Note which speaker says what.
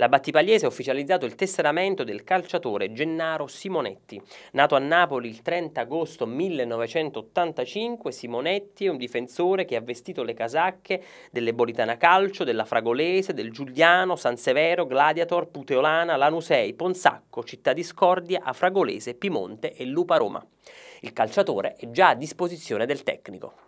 Speaker 1: La Battipagliese ha ufficializzato il tesseramento del calciatore Gennaro Simonetti. Nato a Napoli il 30 agosto 1985, Simonetti è un difensore che ha vestito le casacche delle Bolitana Calcio, della Fragolese, del Giuliano, San Severo, Gladiator, Puteolana, Lanusei, Ponsacco, Città Discordia, Afragolese, Pimonte e Lupa Roma. Il calciatore è già a disposizione del tecnico.